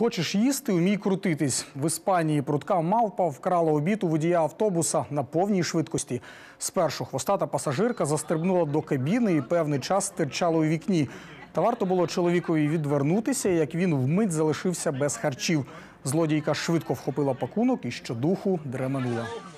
Хочеш їсти, умій крутитись. В Іспанії прутка мавпа вкрала обід у водія автобуса на повній швидкості. Спершу хвостата пасажирка застрибнула до кабіни і певний час стирчала у вікні. Та варто було чоловікові відвернутися, як він вмить залишився без харчів. Злодійка швидко вхопила пакунок і щодуху дременула.